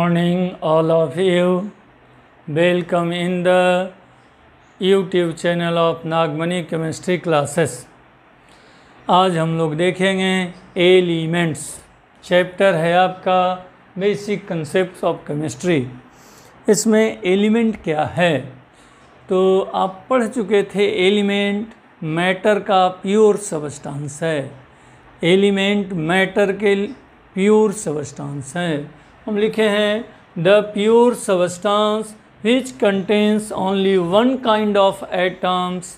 Morning all of you welcome in the YouTube channel of Nagmani chemistry classes आज हम लोग देखेंगे एलिमेंट्स चैप्टर है आपका बेसिक कंसेप्ट ऑफ केमिस्ट्री इसमें एलिमेंट क्या है तो आप पढ़ चुके थे एलिमेंट मैटर का प्योर सबस्टांस है एलिमेंट मैटर के प्योर सबस्टांस है हम लिखे हैं the pure substance which contains only one kind of atoms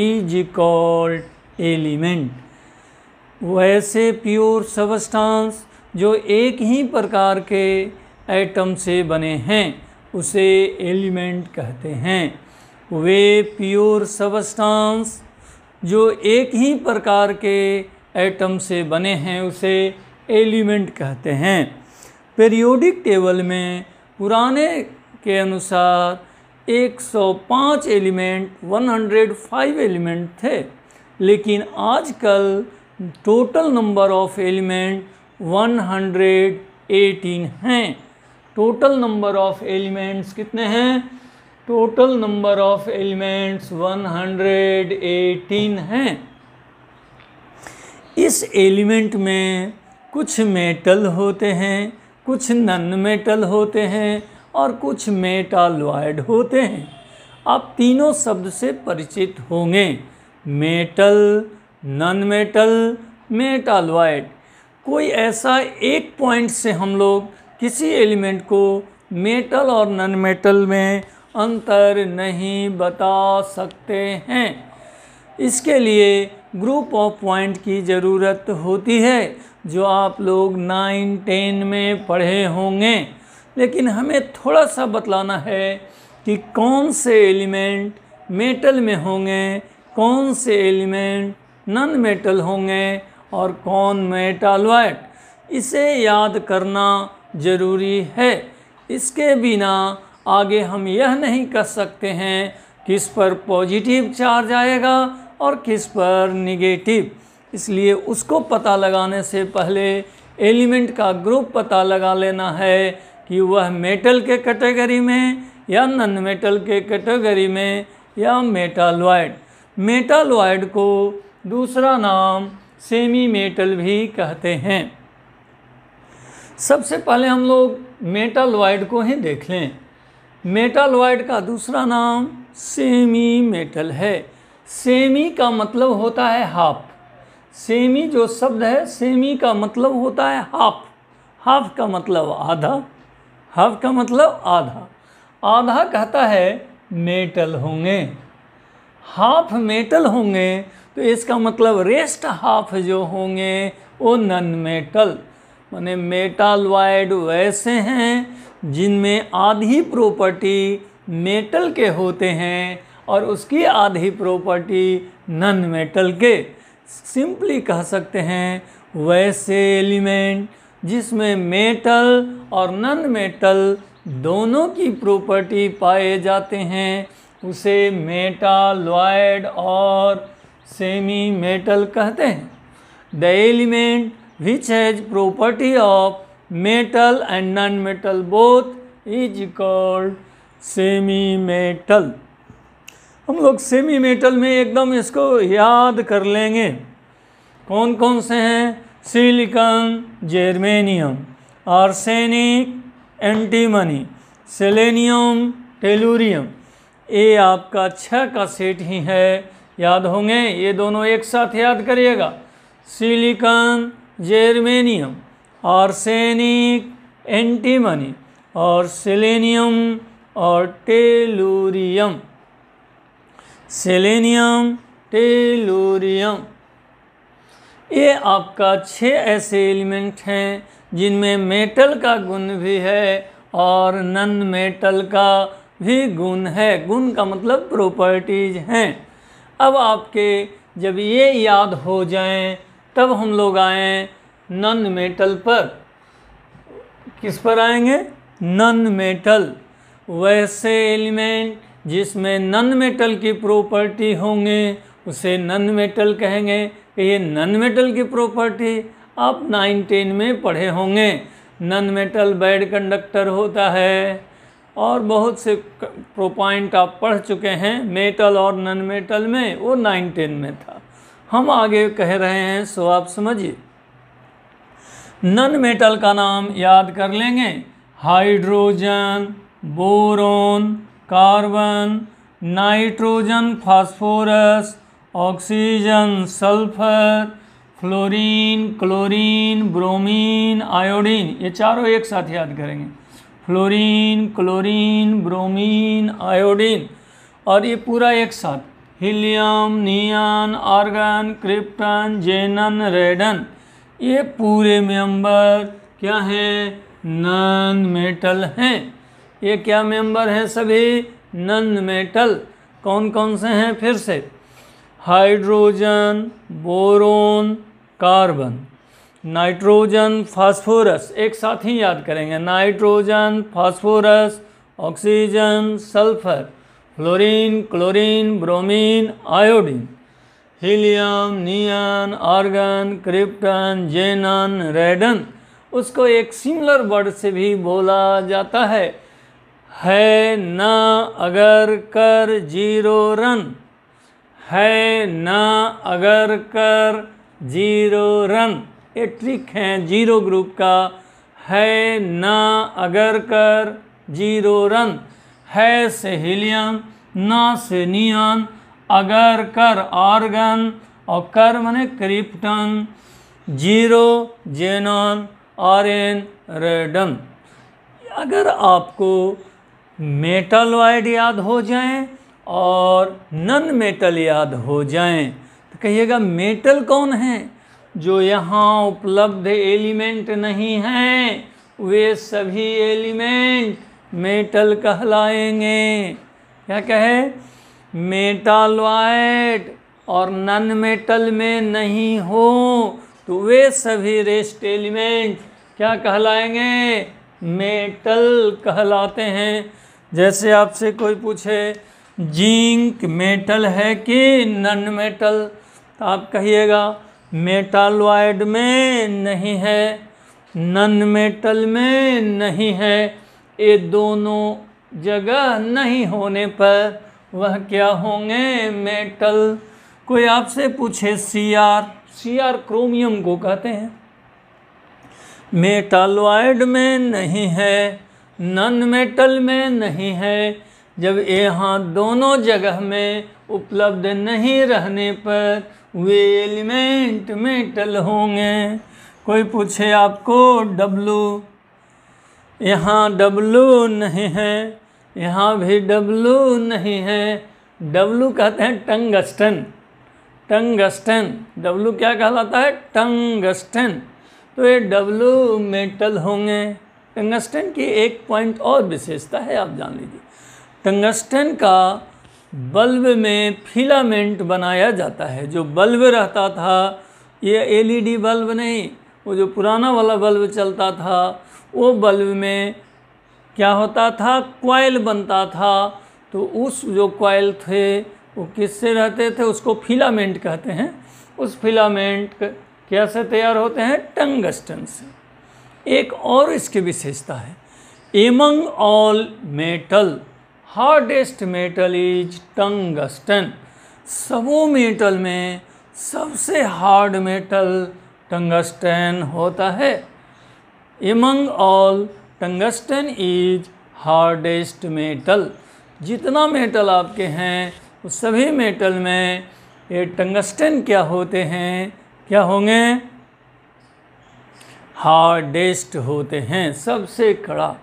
is called element वैसे प्योर सबस्टांस जो एक ही प्रकार के एटम से बने हैं उसे एलिमेंट कहते हैं वे प्योर सबस्टांस जो एक ही प्रकार के एटम से बने हैं उसे एलिमेंट कहते हैं पेरियोडिक टेबल में पुराने के अनुसार 105 एलिमेंट 105 एलिमेंट थे लेकिन आजकल टोटल नंबर ऑफ एलिमेंट 118 हैं टोटल नंबर ऑफ एलिमेंट्स कितने हैं टोटल नंबर ऑफ एलिमेंट्स 118 हैं इस एलिमेंट में कुछ मेटल होते हैं कुछ नन मेटल होते हैं और कुछ मेटालॉयड होते हैं आप तीनों शब्द से परिचित होंगे मेटल नन मेटल मेटालॉयड कोई ऐसा एक पॉइंट से हम लोग किसी एलिमेंट को मेटल और नन मेटल में अंतर नहीं बता सकते हैं इसके लिए ग्रुप ऑफ पॉइंट की ज़रूरत होती है जो आप लोग नाइन टेन में पढ़े होंगे लेकिन हमें थोड़ा सा बतलाना है कि कौन से एलिमेंट मेटल में होंगे कौन से एलिमेंट नॉन मेटल होंगे और कौन मेटालॉइड इसे याद करना ज़रूरी है इसके बिना आगे हम यह नहीं कर सकते हैं किस पर पॉजिटिव चार्ज आएगा और किस पर निगेटिव इसलिए उसको पता लगाने से पहले एलिमेंट का ग्रुप पता लगा लेना है कि वह मेटल के कैटेगरी में या नन मेटल के कैटेगरी में या मेटालॉयड मेटालॉयड को दूसरा नाम सेमी मेटल भी कहते हैं सबसे पहले हम लोग मेटालॉयड को ही देख लें मेटालॉयड का दूसरा नाम सेमी मेटल है सेमी का मतलब होता है हाफ सेमी जो शब्द है सेमी का मतलब होता है हाफ हाफ का मतलब आधा हाफ का मतलब आधा आधा कहता है मेटल होंगे हाफ मेटल होंगे तो इसका मतलब रेस्ट हाफ जो होंगे वो नन मेटल माने मेटल वाइड वैसे हैं जिनमें आधी प्रॉपर्टी मेटल के होते हैं और उसकी आधी प्रॉपर्टी नन मेटल के सिंपली कह सकते हैं वैसे एलिमेंट जिसमें मेटल और नन मेटल दोनों की प्रॉपर्टी पाए जाते हैं उसे मेटालॉयड और सेमी मेटल कहते हैं the element which has property of metal and non metal both is called semi metal हम लोग सेमी मेटल में एकदम इसको याद कर लेंगे कौन कौन से हैं silicon germanium arsenic antimony selenium tellurium ये आपका छः का सेट ही है याद होंगे ये दोनों एक साथ याद करिएगा सिलिकन जर्मेनियम आर्सेनिक एंटीमनी और सेलेनियम और टेलूरियम सेलेनियम टेलोरियम ये आपका छः ऐसे एलिमेंट हैं जिनमें मेटल का गुण भी है और नन मेटल का भी गुण है गुण का मतलब प्रॉपर्टीज हैं अब आपके जब ये याद हो जाएं तब हम लोग आए नन मेटल पर किस पर आएंगे नन मेटल वैसे एलिमेंट जिसमें नन मेटल की प्रॉपर्टी होंगे उसे नन मेटल कहेंगे कि ये नन मेटल की प्रॉपर्टी आप नाइन टेन में पढ़े होंगे नन मेटल बैड कंडक्टर होता है और बहुत से प्रोपॉइंट आप पढ़ चुके हैं मेटल और नन मेटल में वो नाइन टेन में था हम आगे कह रहे हैं सो आप समझिए नन मेटल का नाम याद कर लेंगे hydrogen boron carbon nitrogen phosphorus oxygen sulphur fluorine chlorine bromine iodine ये चारों एक साथ याद करेंगे फ्लोरीन क्लोरीन ब्रोमीन आयोडीन और ये पूरा एक साथ helium neon argon krypton xenon radon ये पूरे मेंबर क्या है नॉन मेटल हैं ये क्या मेंबर हैं सभी नन मेटल कौन कौन से हैं फिर से hydrogen boron carbon nitrogen phosphorus एक साथ ही याद करेंगे nitrogen phosphorus oxygen sulphur fluorine chlorine bromine iodine helium neon argon krypton xenon radon उसको एक सिमिलर वर्ड से भी बोला जाता है है ना अगर कर जीरो रन है ना अगर कर जीरो रन ये ट्रिक है जीरो ग्रुप का है ना अगर कर जीरो रन है से हिलियन ना से नियन अगर कर ऑर्गन और कर मने क्रिप्टन जीरो जेनॉन और एन रेडन अगर आपको मेटलॉयड याद हो जाएं और नन मेटल याद हो जाएं तो कहिएगा मेटल कौन है जो यहाँ उपलब्ध एलिमेंट नहीं हैं वे सभी एलिमेंट मेटल कहलाएंगे क्या कहे मेटालॉयड और नन मेटल में नहीं हो तो वे सभी रेस्ट एलिमेंट क्या कहलाएंगे मेटल कहलाते हैं जैसे आपसे कोई पूछे जिंक मेटल है कि नन मेटल तो आप कहिएगा मेटालॉइड में नहीं है नन मेटल में नहीं है ये दोनों जगह नहीं होने पर वह क्या होंगे मेटल कोई आपसे पूछे C R C R chromium को कहते हैं मेटालॉइड में नहीं है नॉन मेटल में नहीं है जब यहाँ दोनों जगह में उपलब्ध नहीं रहने पर वे एलिमेंट मेटल होंगे कोई पूछे आपको डब्लू यहाँ डब्लू नहीं है यहाँ भी डब्लू नहीं है डब्लू कहते हैं टंगस्टन टंगस्टन डब्लू क्या कहलाता है टंगस्टन तो ये डब्लू मेटल होंगे टंगस्टन की एक पॉइंट और विशेषता है आप जान लीजिए टंगस्टन का बल्ब में फिलामेंट बनाया जाता है जो बल्ब रहता था ये एलईडी बल्ब नहीं वो जो पुराना वाला बल्ब चलता था वो बल्ब में क्या होता था क्वाइल बनता था तो उस जो क्वाइल थे वो किससे रहते थे उसको फिलामेंट कहते हैं उस फिलामेंट कैसे तैयार होते हैं टंगस्टन से एक और इसकी विशेषता है among all metal hardest metal is tungsten सबों मेटल में सबसे हार्ड मेटल टंगस्टन होता है among all tungsten is hardest metal जितना मेटल आपके हैं उस सभी मेटल में ये टंगस्टन क्या होते हैं क्या होंगे हार्डेस्ट होते हैं सबसे कड़ा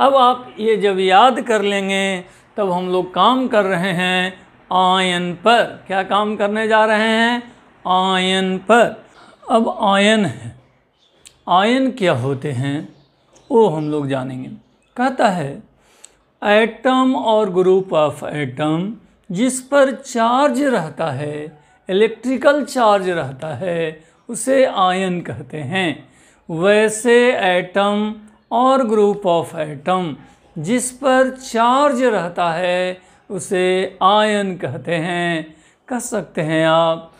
अब आप ये जब याद कर लेंगे तब हम लोग काम कर रहे हैं आयन पर क्या काम करने जा रहे हैं आयन पर अब आयन है आयन क्या होते हैं वो हम लोग जानेंगे कहता है एटम और ग्रुप ऑफ एटम जिस पर चार्ज रहता है इलेक्ट्रिकल चार्ज रहता है उसे आयन कहते हैं वैसे एटम और ग्रुप ऑफ एटम जिस पर चार्ज रहता है उसे आयन कहते हैं कह सकते हैं आप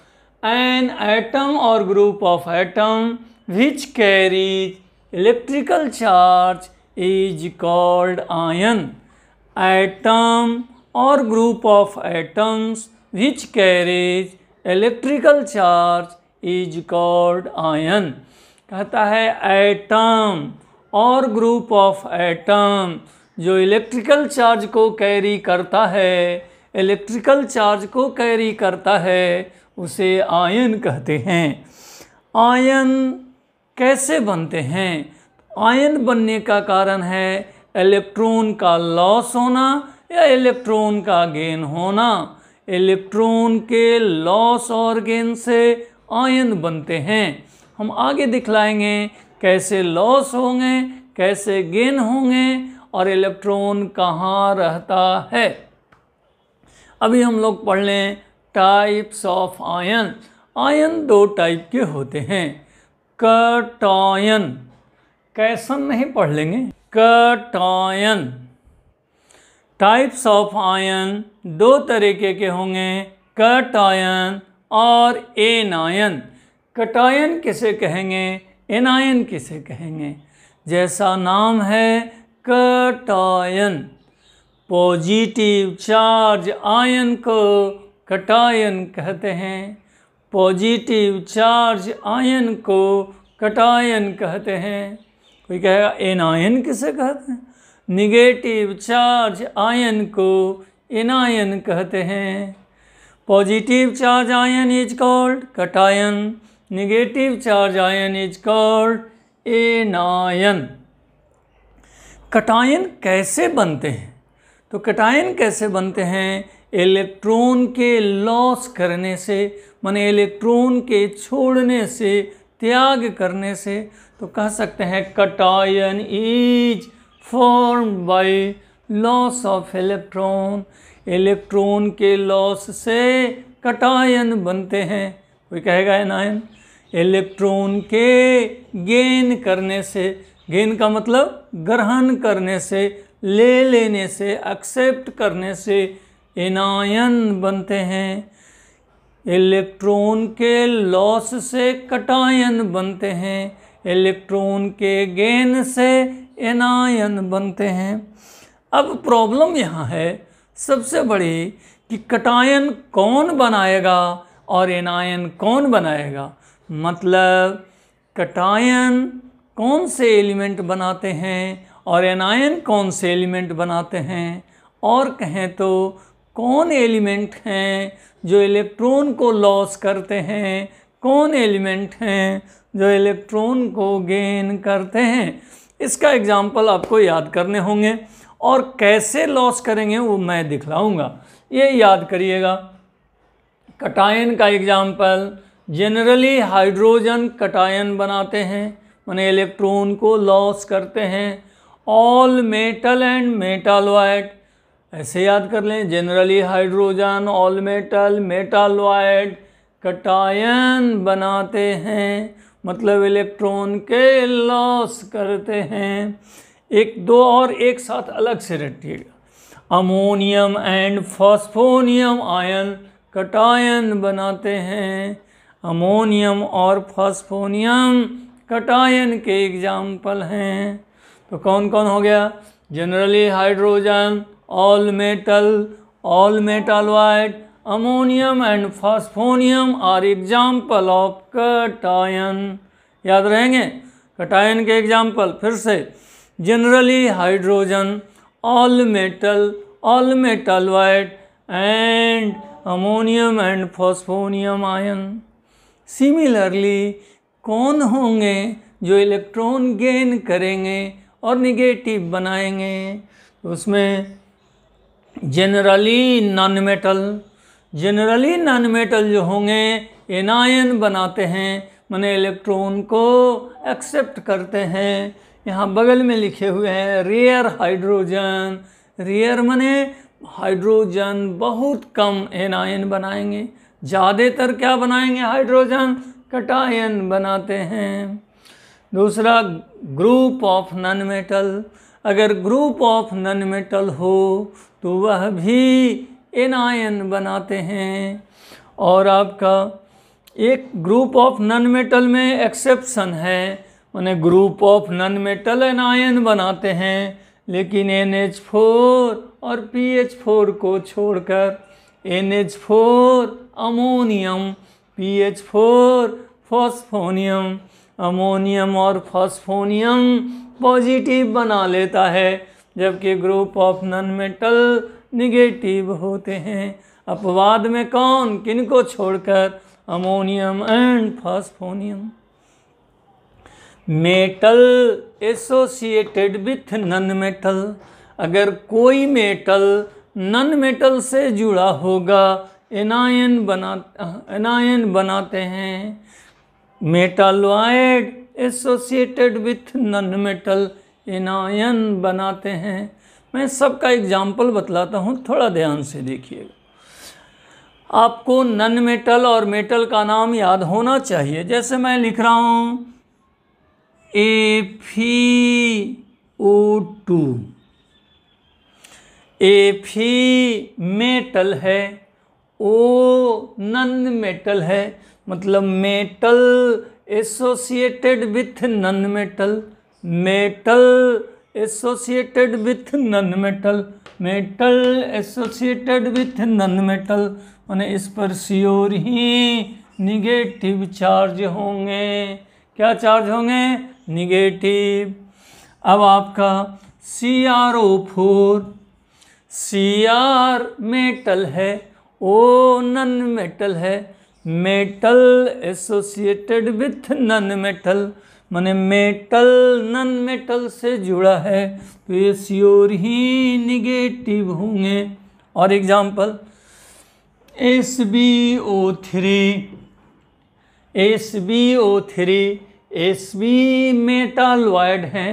एन एटम और group of atom which carries electrical charge is called ion atom और group of atoms which carries electrical charge is called ion कहता है एटम और ग्रुप ऑफ एटम जो इलेक्ट्रिकल चार्ज को कैरी करता है इलेक्ट्रिकल चार्ज को कैरी करता है उसे आयन कहते हैं आयन कैसे बनते हैं आयन बनने का कारण है इलेक्ट्रॉन का लॉस होना या इलेक्ट्रॉन का गेन होना इलेक्ट्रॉन के लॉस और गेन से आयन बनते हैं हम आगे दिखलाएंगे कैसे लॉस होंगे कैसे गेन होंगे और इलेक्ट्रॉन कहाँ रहता है अभी हम लोग पढ़ लें टाइप्स ऑफ आयन आयन दो टाइप के होते हैं कटायन कैसन नहीं पढ़ लेंगे कटायन टाइप्स ऑफ आयन दो तरीके के होंगे कटायन और एनायन कटायन किसे कहेंगे एनायन किसे कहेंगे जैसा नाम है कटायन पॉजिटिव चार्ज आयन को कटायन कहते हैं पॉजिटिव चार्ज आयन को कटायन कहते हैं कोई कहेगा एनायन किसे कहते हैं निगेटिव चार्ज आयन को एनायन कहते हैं positive charge ion is called cation negative charge ion is called anion cation कैसे बनते हैं तो कटायन कैसे बनते हैं इलेक्ट्रॉन के लॉस करने से माने इलेक्ट्रॉन के छोड़ने से त्याग करने से तो कह सकते हैं cation is form by loss of electron electron के लॉस से कटायन बनते हैं कोई कहेगा एनायन इलेक्ट्रॉन के गेन करने से गेन का मतलब ग्रहण करने से ले लेने से एक्सेप्ट करने से एनायन बनते हैं इलेक्ट्रॉन के लॉस से कटायन बनते हैं इलेक्ट्रॉन के गेन से एनायन बनते हैं अब प्रॉब्लम यहाँ है सबसे बड़ी कि कटायन कौन बनाएगा और एनायन कौन बनाएगा मतलब कटायन कौन से एलिमेंट बनाते हैं और एनायन कौन से एलिमेंट बनाते हैं और कहें तो कौन एलिमेंट हैं जो इलेक्ट्रॉन को लॉस करते हैं कौन एलिमेंट हैं जो इलेक्ट्रॉन को गेन करते हैं इसका एग्ज़ाम्पल आपको याद करने होंगे और कैसे लॉस करेंगे वो मैं दिखलाऊंगा ये याद करिएगा कटायन का एग्ज़ाम्पल जनरली हाइड्रोजन कटायन बनाते हैं मैंने इलेक्ट्रॉन को लॉस करते हैं ऑल मेटल एंड मेटालॉइड ऐसे याद कर लें generally hydrogen all metal metalloid cation बनाते हैं मतलब इलेक्ट्रॉन के लॉस करते हैं एक दो और एक साथ अलग से रटिएगा ammonium and phosphonium ion cation बनाते हैं अमोनियम और फॉस्फोनियम कटायन के एग्जाम्पल हैं तो कौन कौन हो गया generally hydrogen all metal all metalloid ammonium and phosphonium are example of cation याद रहेंगे कटायन के एग्जाम्पल फिर से generally hydrogen all metal all metal white and ammonium and phosphonium ion similarly कौन होंगे जो इलेक्ट्रॉन गेन करेंगे और निगेटिव बनाएंगे तो उसमें generally non metal generally non metal जो होंगे एनायन बनाते हैं मैंने इलेक्ट्रॉन को एक्सेप्ट करते हैं यहाँ बगल में लिखे हुए हैं रेयर हाइड्रोजन रेयर मने हाइड्रोजन बहुत कम एनायन बनाएंगे ज़्यादातर क्या बनाएंगे हाइड्रोजन कटायन बनाते हैं दूसरा ग्रुप ऑफ नन मेटल अगर ग्रुप ऑफ नन मेटल हो तो वह भी एन आयन बनाते हैं और आपका एक ग्रुप ऑफ नन मेटल में एक्सेप्शन है उन्हें group of non metal anion बनाते हैं लेकिन एन एच फोर और पी एच फोर को छोड़कर N H four ammonium P H four phosphonium ammonium और फॉस्फोनियम पॉजिटिव बना लेता है जबकि group of non metal negative होते हैं अपवाद में कौन किनको छोड़कर ammonium and phosphonium metal associated with non metal अगर कोई मेटल नन मेटल से जुड़ा होगा एनायन बना एनायन बनाते हैं metalloid associated with non metal anion बनाते हैं मैं सबका एग्जाम्पल बतलाता हूँ थोड़ा ध्यान से देखिएगा आपको नन मेटल और मेटल का नाम याद होना चाहिए जैसे मैं लिख रहा हूँ ए फी ओ टू ए फी मेटल है ओ नन मेटल है मतलब metal associated with non metal metal associated with non metal metal associated with non metal मैंने इस पर सियोर ही निगेटिव चार्ज होंगे क्या चार्ज होंगे निगेटिव अब आपका C R O four C R metal है ओ नन मेटल है metal associated with non metal माने मेटल नन मेटल से जुड़ा है तो ये श्योर ही निगेटिव होंगे और example S B O three S B O three S B metalloid है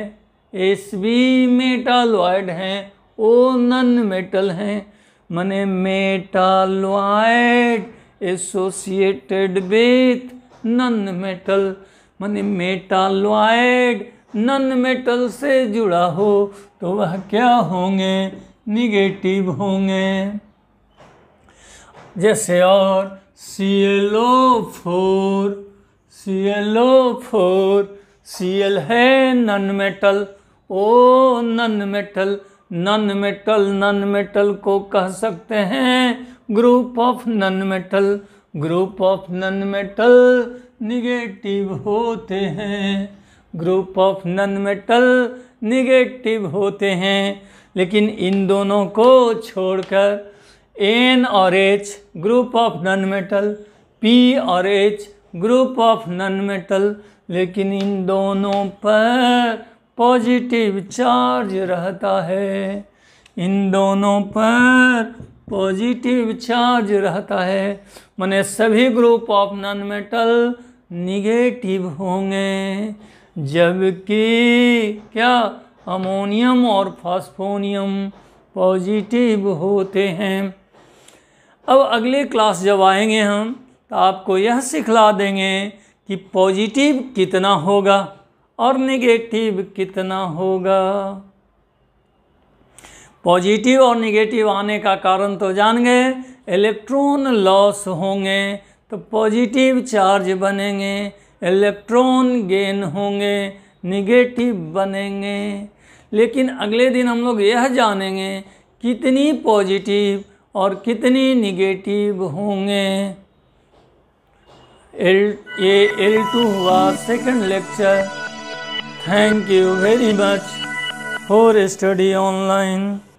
एस बी मेटालॉयड है ओ नन मेटल हैं माने metalloid associated with non metal माने मेटालॉइड नन मेटल से जुड़ा हो तो वह क्या होंगे निगेटिव होंगे जैसे और C L O four C L O four C L है non metal O non metal non metal non metal को कह सकते हैं group of non metal group of non metal negative होते हैं group of non metal negative होते हैं लेकिन इन दोनों को छोड़कर एन और H group of non metal P और H group of non metal लेकिन इन दोनों पर पॉजिटिव चार्ज रहता है इन दोनों पर पॉजिटिव चार्ज रहता है मैंने सभी group of non metal negative होंगे जबकि क्या अमोनियम और फास्फोनियम पॉजिटिव होते हैं अब अगले क्लास जब आएंगे हम तो आपको यह सिखला देंगे कि पॉजिटिव कितना होगा और निगेटिव कितना होगा पॉजिटिव और निगेटिव आने का कारण तो जान गए इलेक्ट्रॉन लॉस होंगे तो पॉजिटिव चार्ज बनेंगे इलेक्ट्रॉन गेन होंगे निगेटिव बनेंगे लेकिन अगले दिन हम लोग यह जानेंगे कितनी पॉजिटिव और कितनी निगेटिव होंगे एल ये एल टू हुआ second lecture Thank you very much for study online.